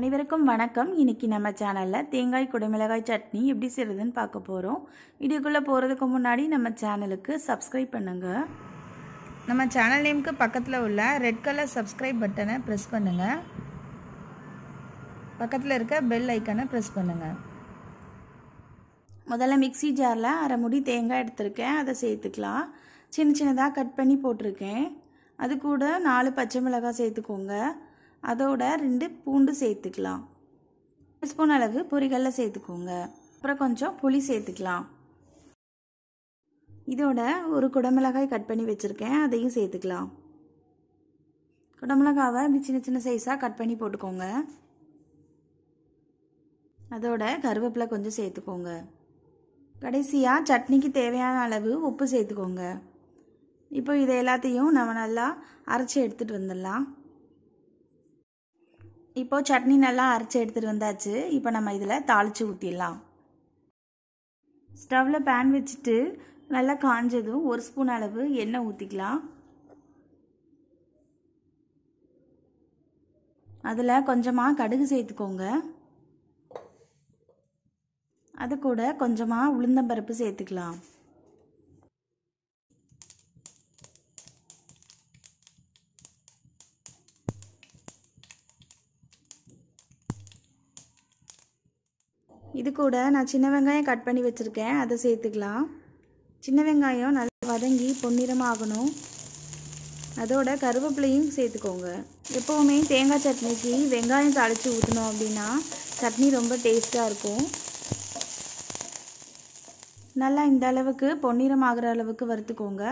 அனைவருக்கும் வணக்கம் இன்றைக்கி நம்ம சேனலில் தேங்காய் குடைமிளகாய் சட்னி எப்படி செய்கிறதுன்னு பார்க்க போகிறோம் வீடியோக்குள்ளே போகிறதுக்கு முன்னாடி நம்ம சேனலுக்கு சப்ஸ்கிரைப் பண்ணுங்கள் நம்ம சேனல் நேமுக்கு பக்கத்தில் உள்ள ரெட் கலர் சப்ஸ்கிரைப் பட்டனை ப்ரெஸ் பண்ணுங்கள் பக்கத்தில் இருக்க பெல் ஐக்கனை ப்ரெஸ் பண்ணுங்கள் முதல்ல மிக்சி ஜாரில் அரை முடி தேங்காய் எடுத்திருக்கேன் அதை சேர்த்துக்கலாம் சின்ன சின்னதாக கட் பண்ணி போட்டிருக்கேன் அது கூட நாலு பச்சை மிளகாய் சேர்த்துக்கோங்க அதோட ரெண்டு பூண்டு சேர்த்துக்கலாம் ஸ்பூன் அளவு பொரிகளில் சேர்த்துக்கோங்க அப்புறம் கொஞ்சம் புளி சேர்த்துக்கலாம் இதோட ஒரு குடமிளகாய் கட் பண்ணி வச்சுருக்கேன் அதையும் சேர்த்துக்கலாம் குடமிளகாவை சின்ன சின்ன சைஸாக கட் பண்ணி போட்டுக்கோங்க அதோட கருவேப்பிலை கொஞ்சம் சேர்த்துக்கோங்க கடைசியாக சட்னிக்கு தேவையான அளவு உப்பு சேர்த்துக்கோங்க இப்போ இதை எல்லாத்தையும் நம்ம நல்லா அரைச்சி எடுத்துகிட்டு வந்துடலாம் இப்போது சட்னி நல்லா அரைச்சி எடுத்துகிட்டு வந்தாச்சு இப்போ நம்ம இதில் தாளித்து ஊற்றிடலாம் ஸ்டவ்வில் பேன் வச்சுட்டு நல்லா காஞ்சதும் ஒரு ஸ்பூன் அளவு எண்ணெய் ஊற்றிக்கலாம் அதில் கொஞ்சமாக கடுகு சேர்த்துக்கோங்க அது கூட கொஞ்சமாக உளுந்தம்பருப்பு சேர்த்துக்கலாம் இது கூட நான் சின்ன வெங்காயம் கட் பண்ணி வச்சுருக்கேன் அதை சேர்த்துக்கலாம் சின்ன வெங்காயம் நல்லா வதங்கி பொன்னிறமாகணும் அதோட கருவேப்பிலையும் சேர்த்துக்கோங்க எப்போவுமே தேங்காய் சட்னிக்கு வெங்காயம் தாளித்து ஊற்றணும் அப்படின்னா சட்னி ரொம்ப டேஸ்ட்டாக இருக்கும் நல்லா இந்த அளவுக்கு பொன்னிறம் ஆகிற அளவுக்கு வறுத்துக்கோங்க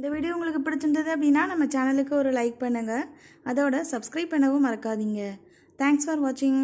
இந்த வீடியோ உங்களுக்கு பிடிச்சிருந்தது அப்படின்னா நம்ம சேனலுக்கு ஒரு லைக் பண்ணுங்கள் அதோட சப்ஸ்கிரைப் பண்ணவும் மறக்காதீங்க தேங்க்ஸ் ஃபார் வாட்சிங்